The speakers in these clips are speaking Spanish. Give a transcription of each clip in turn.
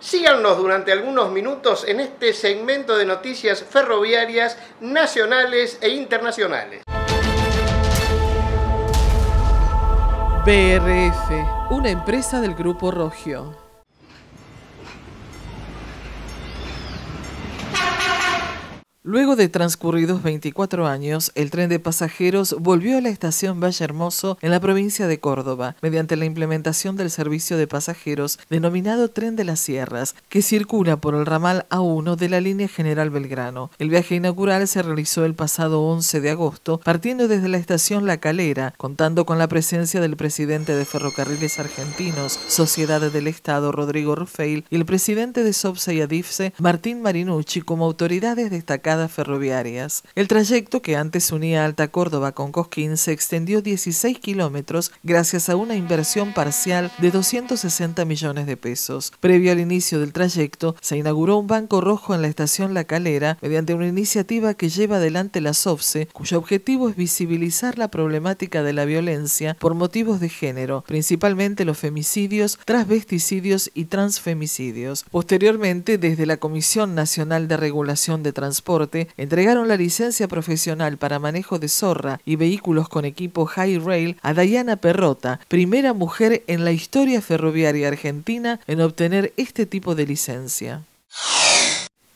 Síganos durante algunos minutos en este segmento de noticias ferroviarias nacionales e internacionales. BRF, una empresa del Grupo Rogio. Luego de transcurridos 24 años, el tren de pasajeros volvió a la estación Valle Hermoso en la provincia de Córdoba, mediante la implementación del servicio de pasajeros denominado Tren de las Sierras, que circula por el ramal A1 de la línea General Belgrano. El viaje inaugural se realizó el pasado 11 de agosto, partiendo desde la estación La Calera, contando con la presencia del presidente de Ferrocarriles Argentinos, Sociedad del Estado, Rodrigo Rufeil, y el presidente de SOPSE y ADIFSE, Martín Marinucci, como autoridades destacadas ferroviarias. El trayecto que antes unía Alta Córdoba con Cosquín se extendió 16 kilómetros gracias a una inversión parcial de 260 millones de pesos. Previo al inicio del trayecto, se inauguró un banco rojo en la estación La Calera mediante una iniciativa que lleva adelante la SOFSE, cuyo objetivo es visibilizar la problemática de la violencia por motivos de género, principalmente los femicidios, transvesticidios y transfemicidios. Posteriormente, desde la Comisión Nacional de Regulación de Transporte, entregaron la licencia profesional para manejo de zorra y vehículos con equipo High Rail a Dayana Perrota, primera mujer en la historia ferroviaria argentina en obtener este tipo de licencia.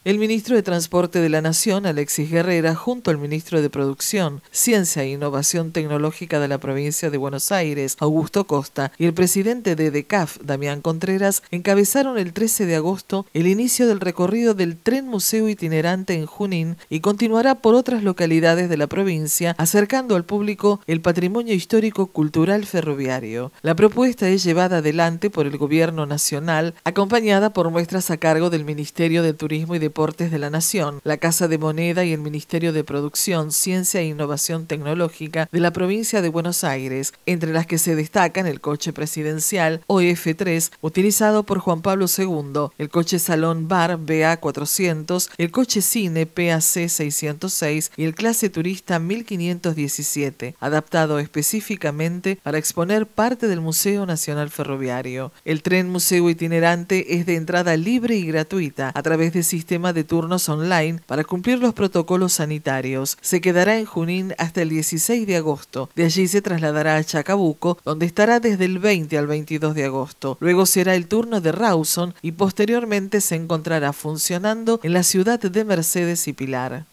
El ministro de Transporte de la Nación, Alexis Guerrera, junto al ministro de Producción, Ciencia e Innovación Tecnológica de la provincia de Buenos Aires, Augusto Costa, y el presidente de DECAF, Damián Contreras, encabezaron el 13 de agosto el inicio del recorrido del tren museo itinerante en Junín y continuará por otras localidades de la provincia, acercando al público el patrimonio histórico cultural ferroviario. La propuesta es llevada adelante por el Gobierno Nacional, acompañada por muestras a cargo del Ministerio de Turismo y de de la Nación, la Casa de Moneda y el Ministerio de Producción, Ciencia e Innovación Tecnológica de la provincia de Buenos Aires, entre las que se destacan el coche presidencial OF3, utilizado por Juan Pablo II, el coche Salón Bar BA400, el coche Cine PAC 606 y el clase turista 1517, adaptado específicamente para exponer parte del Museo Nacional Ferroviario. El tren museo itinerante es de entrada libre y gratuita a través de sistema de turnos online para cumplir los protocolos sanitarios. Se quedará en Junín hasta el 16 de agosto. De allí se trasladará a Chacabuco, donde estará desde el 20 al 22 de agosto. Luego será el turno de Rawson y posteriormente se encontrará funcionando en la ciudad de Mercedes y Pilar.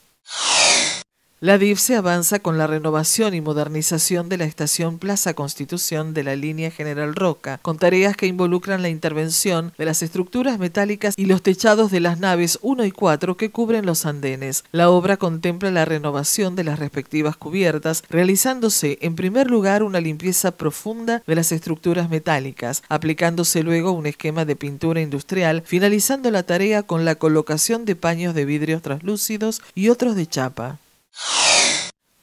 La DIF se avanza con la renovación y modernización de la estación Plaza Constitución de la línea General Roca, con tareas que involucran la intervención de las estructuras metálicas y los techados de las naves 1 y 4 que cubren los andenes. La obra contempla la renovación de las respectivas cubiertas, realizándose en primer lugar una limpieza profunda de las estructuras metálicas, aplicándose luego un esquema de pintura industrial, finalizando la tarea con la colocación de paños de vidrios translúcidos y otros de chapa.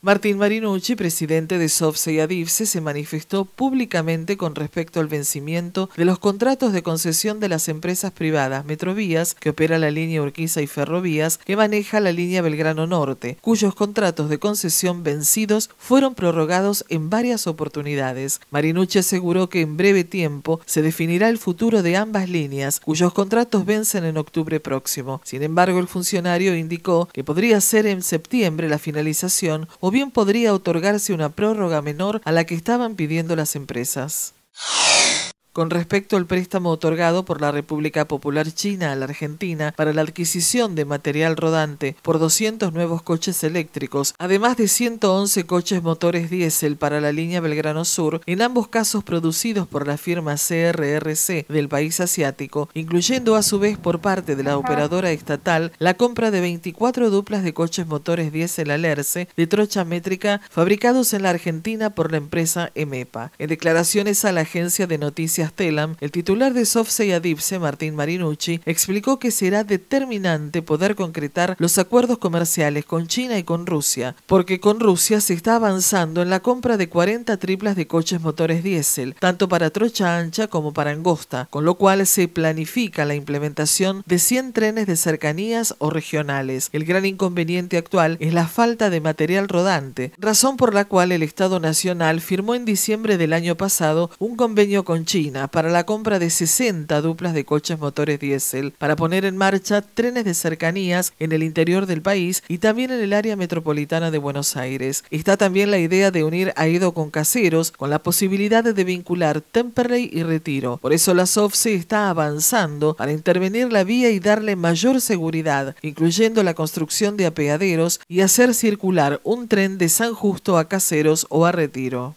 Martín Marinucci, presidente de SOFSE y ADIFSE, se manifestó públicamente con respecto al vencimiento de los contratos de concesión de las empresas privadas Metrovías, que opera la línea Urquiza y Ferrovías, que maneja la línea Belgrano Norte, cuyos contratos de concesión vencidos fueron prorrogados en varias oportunidades. Marinucci aseguró que en breve tiempo se definirá el futuro de ambas líneas, cuyos contratos vencen en octubre próximo. Sin embargo, el funcionario indicó que podría ser en septiembre la finalización o bien podría otorgarse una prórroga menor a la que estaban pidiendo las empresas con respecto al préstamo otorgado por la República Popular China a la Argentina para la adquisición de material rodante por 200 nuevos coches eléctricos, además de 111 coches motores diésel para la línea Belgrano Sur, en ambos casos producidos por la firma CRRC del país asiático, incluyendo a su vez por parte de la operadora estatal la compra de 24 duplas de coches motores diésel Alerce de trocha métrica fabricados en la Argentina por la empresa EMEPA. En declaraciones a la agencia de noticias el titular de Sofse y Adipse, Martín Marinucci, explicó que será determinante poder concretar los acuerdos comerciales con China y con Rusia, porque con Rusia se está avanzando en la compra de 40 triplas de coches motores diésel, tanto para trocha ancha como para angosta, con lo cual se planifica la implementación de 100 trenes de cercanías o regionales. El gran inconveniente actual es la falta de material rodante, razón por la cual el Estado Nacional firmó en diciembre del año pasado un convenio con China para la compra de 60 duplas de coches motores diésel para poner en marcha trenes de cercanías en el interior del país y también en el área metropolitana de Buenos Aires. Está también la idea de unir a Edo con Caseros con la posibilidad de vincular Temperley y Retiro. Por eso la SOFSE está avanzando para intervenir la vía y darle mayor seguridad, incluyendo la construcción de apeaderos y hacer circular un tren de San Justo a Caseros o a Retiro.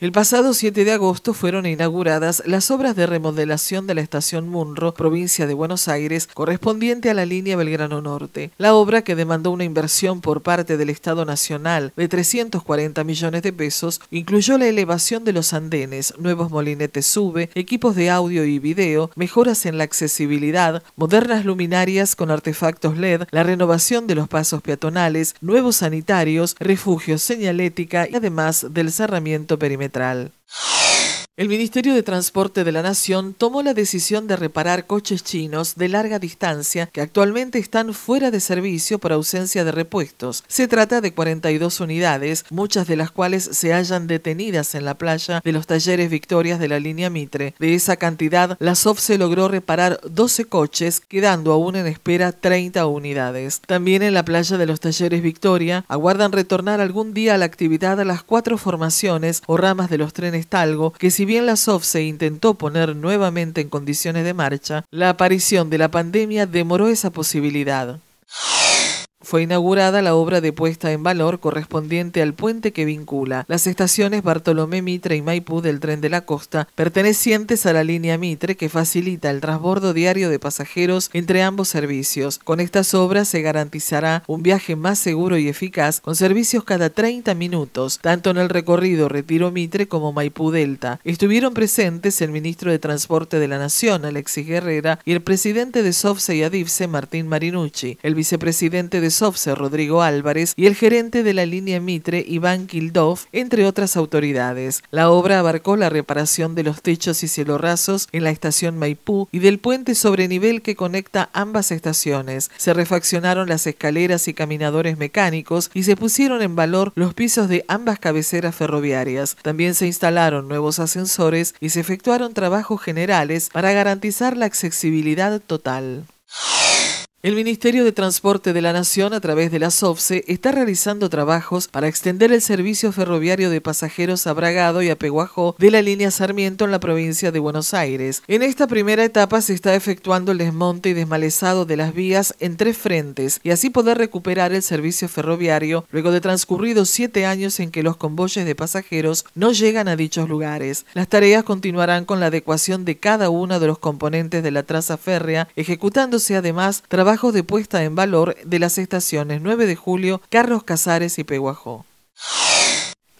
El pasado 7 de agosto fueron inauguradas las obras de remodelación de la estación Munro, provincia de Buenos Aires, correspondiente a la línea Belgrano Norte. La obra, que demandó una inversión por parte del Estado Nacional de 340 millones de pesos, incluyó la elevación de los andenes, nuevos molinetes sube, equipos de audio y video, mejoras en la accesibilidad, modernas luminarias con artefactos LED, la renovación de los pasos peatonales, nuevos sanitarios, refugios, señalética y además del cerramiento perimetral central el Ministerio de Transporte de la Nación tomó la decisión de reparar coches chinos de larga distancia que actualmente están fuera de servicio por ausencia de repuestos. Se trata de 42 unidades, muchas de las cuales se hallan detenidas en la playa de los talleres Victorias de la línea Mitre. De esa cantidad, la SOF se logró reparar 12 coches, quedando aún en espera 30 unidades. También en la playa de los talleres Victoria aguardan retornar algún día a la actividad a las cuatro formaciones o ramas de los trenes Talgo que si bien la SOF se intentó poner nuevamente en condiciones de marcha, la aparición de la pandemia demoró esa posibilidad. Fue inaugurada la obra de puesta en valor correspondiente al puente que vincula las estaciones Bartolomé Mitre y Maipú del tren de la costa, pertenecientes a la línea Mitre, que facilita el transbordo diario de pasajeros entre ambos servicios. Con estas obras se garantizará un viaje más seguro y eficaz, con servicios cada 30 minutos, tanto en el recorrido Retiro Mitre como Maipú Delta. Estuvieron presentes el ministro de Transporte de la Nación, Alexis Guerrera, y el presidente de Sofse y Adifse, Martín Marinucci, el vicepresidente de Rodrigo Álvarez, y el gerente de la línea Mitre, Iván Kildov, entre otras autoridades. La obra abarcó la reparación de los techos y cielorrazos en la estación Maipú y del puente sobre nivel que conecta ambas estaciones. Se refaccionaron las escaleras y caminadores mecánicos y se pusieron en valor los pisos de ambas cabeceras ferroviarias. También se instalaron nuevos ascensores y se efectuaron trabajos generales para garantizar la accesibilidad total. El Ministerio de Transporte de la Nación, a través de la SOFSE, está realizando trabajos para extender el servicio ferroviario de pasajeros a Bragado y a Peguajó de la línea Sarmiento en la provincia de Buenos Aires. En esta primera etapa se está efectuando el desmonte y desmalezado de las vías en tres frentes y así poder recuperar el servicio ferroviario luego de transcurridos siete años en que los convoyes de pasajeros no llegan a dichos lugares. Las tareas continuarán con la adecuación de cada uno de los componentes de la traza férrea, ejecutándose además trabajos trabajos de puesta en valor de las estaciones 9 de julio, Carlos Casares y Peguajó.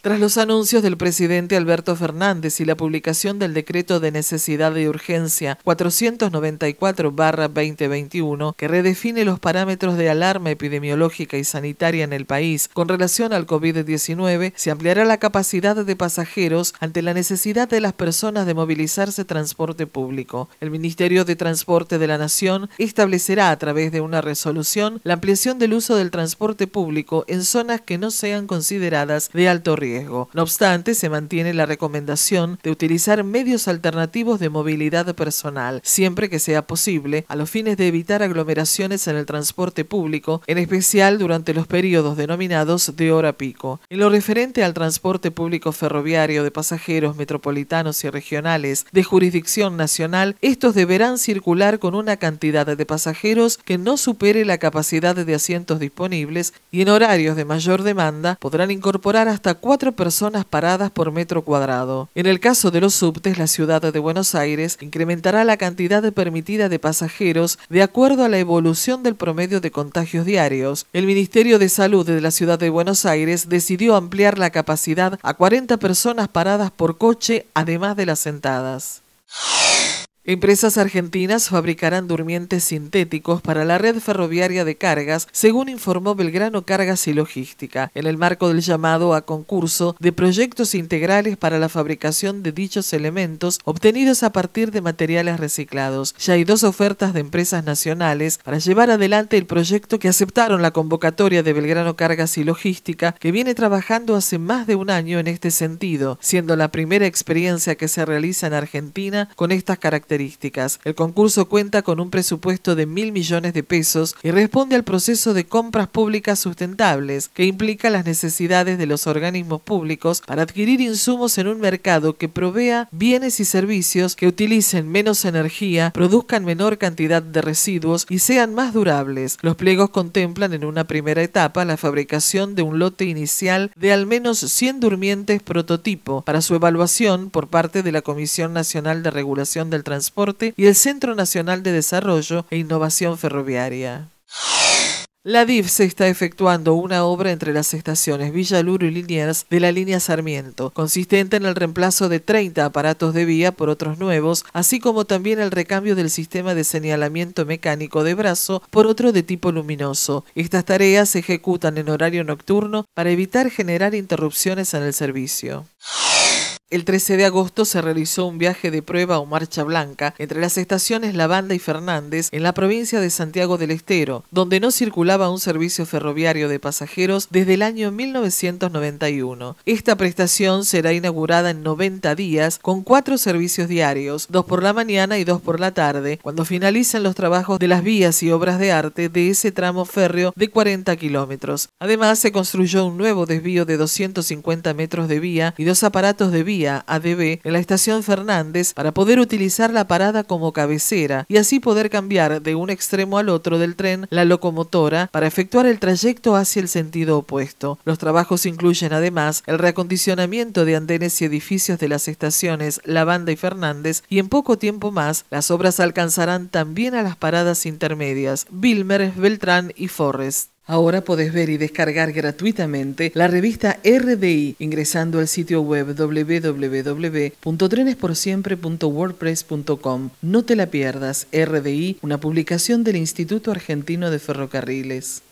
Tras los anuncios del presidente Alberto Fernández y la publicación del decreto de necesidad de urgencia 494-2021, que redefine los parámetros de alarma epidemiológica y sanitaria en el país con relación al COVID-19, se ampliará la capacidad de pasajeros ante la necesidad de las personas de movilizarse transporte público. El Ministerio de Transporte de la Nación establecerá a través de una resolución la ampliación del uso del transporte público en zonas que no sean consideradas de alto riesgo. No obstante, se mantiene la recomendación de utilizar medios alternativos de movilidad personal, siempre que sea posible, a los fines de evitar aglomeraciones en el transporte público, en especial durante los periodos denominados de hora pico. En lo referente al transporte público ferroviario de pasajeros metropolitanos y regionales de jurisdicción nacional, estos deberán circular con una cantidad de pasajeros que no supere la capacidad de asientos disponibles y en horarios de mayor demanda podrán incorporar hasta cuatro personas paradas por metro cuadrado. En el caso de los subtes, la ciudad de Buenos Aires incrementará la cantidad permitida de pasajeros de acuerdo a la evolución del promedio de contagios diarios. El Ministerio de Salud de la ciudad de Buenos Aires decidió ampliar la capacidad a 40 personas paradas por coche, además de las sentadas. Empresas argentinas fabricarán durmientes sintéticos para la red ferroviaria de cargas, según informó Belgrano Cargas y Logística, en el marco del llamado a concurso de proyectos integrales para la fabricación de dichos elementos obtenidos a partir de materiales reciclados. Ya hay dos ofertas de empresas nacionales para llevar adelante el proyecto que aceptaron la convocatoria de Belgrano Cargas y Logística, que viene trabajando hace más de un año en este sentido, siendo la primera experiencia que se realiza en Argentina con estas características el concurso cuenta con un presupuesto de mil millones de pesos y responde al proceso de compras públicas sustentables que implica las necesidades de los organismos públicos para adquirir insumos en un mercado que provea bienes y servicios que utilicen menos energía, produzcan menor cantidad de residuos y sean más durables. Los pliegos contemplan en una primera etapa la fabricación de un lote inicial de al menos 100 durmientes prototipo para su evaluación por parte de la Comisión Nacional de Regulación del Transporte y el Centro Nacional de Desarrollo e Innovación Ferroviaria. La DIF se está efectuando una obra entre las estaciones Villaluro y Liniers de la línea Sarmiento, consistente en el reemplazo de 30 aparatos de vía por otros nuevos, así como también el recambio del sistema de señalamiento mecánico de brazo por otro de tipo luminoso. Estas tareas se ejecutan en horario nocturno para evitar generar interrupciones en el servicio. El 13 de agosto se realizó un viaje de prueba o marcha blanca entre las estaciones Lavanda y Fernández en la provincia de Santiago del Estero, donde no circulaba un servicio ferroviario de pasajeros desde el año 1991. Esta prestación será inaugurada en 90 días con cuatro servicios diarios, dos por la mañana y dos por la tarde, cuando finalicen los trabajos de las vías y obras de arte de ese tramo férreo de 40 kilómetros. Además, se construyó un nuevo desvío de 250 metros de vía y dos aparatos de vía ADB en la estación Fernández para poder utilizar la parada como cabecera y así poder cambiar de un extremo al otro del tren la locomotora para efectuar el trayecto hacia el sentido opuesto. Los trabajos incluyen además el reacondicionamiento de andenes y edificios de las estaciones Lavanda y Fernández y en poco tiempo más las obras alcanzarán también a las paradas intermedias Vilmer, Beltrán y Forrest. Ahora podés ver y descargar gratuitamente la revista RDI ingresando al sitio web www.trenesporsiempre.wordpress.com. No te la pierdas, RDI, una publicación del Instituto Argentino de Ferrocarriles.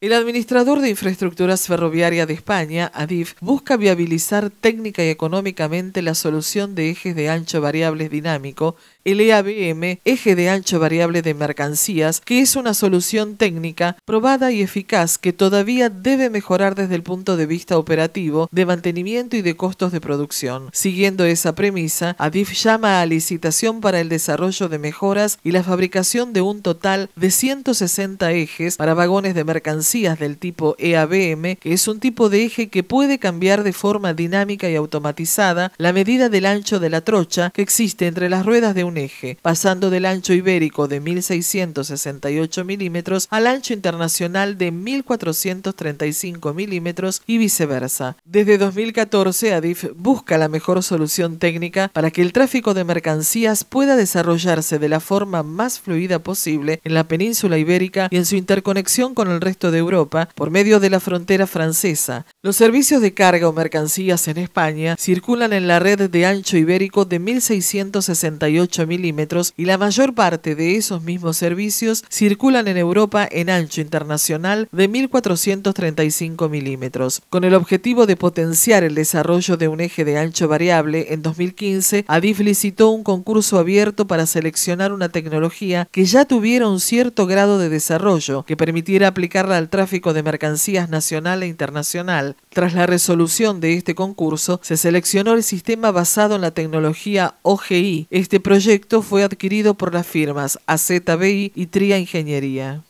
El administrador de infraestructuras Ferroviarias de España, ADIF, busca viabilizar técnica y económicamente la solución de ejes de ancho variables dinámico el EABM, eje de ancho variable de mercancías, que es una solución técnica probada y eficaz que todavía debe mejorar desde el punto de vista operativo, de mantenimiento y de costos de producción. Siguiendo esa premisa, ADIF llama a licitación para el desarrollo de mejoras y la fabricación de un total de 160 ejes para vagones de mercancías del tipo EABM, que es un tipo de eje que puede cambiar de forma dinámica y automatizada la medida del ancho de la trocha que existe entre las ruedas de un eje, pasando del ancho ibérico de 1.668 milímetros al ancho internacional de 1.435 milímetros y viceversa. Desde 2014, ADIF busca la mejor solución técnica para que el tráfico de mercancías pueda desarrollarse de la forma más fluida posible en la península ibérica y en su interconexión con el resto de Europa por medio de la frontera francesa. Los servicios de carga o mercancías en España circulan en la red de ancho ibérico de 1.668 milímetros y la mayor parte de esos mismos servicios circulan en Europa en ancho internacional de 1.435 milímetros, con el objetivo de potenciar el desarrollo de un eje de ancho variable en 2015, ADIF licitó un concurso abierto para seleccionar una tecnología que ya tuviera un cierto grado de desarrollo que permitiera aplicarla al tráfico de mercancías nacional e internacional. Tras la resolución de este concurso, se seleccionó el sistema basado en la tecnología OGI. Este proyecto el proyecto fue adquirido por las firmas AZBI y Tria Ingeniería.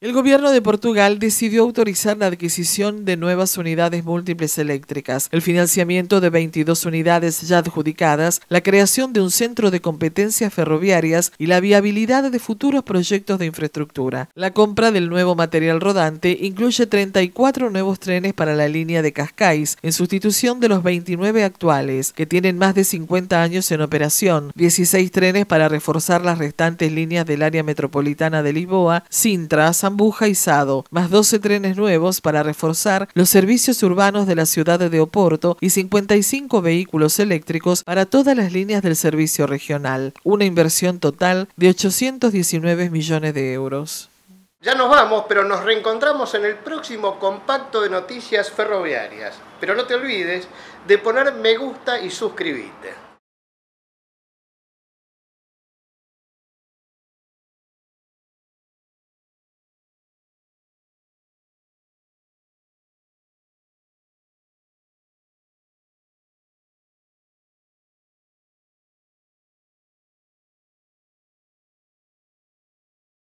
El gobierno de Portugal decidió autorizar la adquisición de nuevas unidades múltiples eléctricas, el financiamiento de 22 unidades ya adjudicadas, la creación de un centro de competencias ferroviarias y la viabilidad de futuros proyectos de infraestructura. La compra del nuevo material rodante incluye 34 nuevos trenes para la línea de Cascais, en sustitución de los 29 actuales, que tienen más de 50 años en operación, 16 trenes para reforzar las restantes líneas del área metropolitana de Lisboa, Sintra, San Zambuja y Sado, más 12 trenes nuevos para reforzar los servicios urbanos de la ciudad de Oporto y 55 vehículos eléctricos para todas las líneas del servicio regional, una inversión total de 819 millones de euros. Ya nos vamos, pero nos reencontramos en el próximo compacto de noticias ferroviarias. Pero no te olvides de poner me gusta y suscribirte.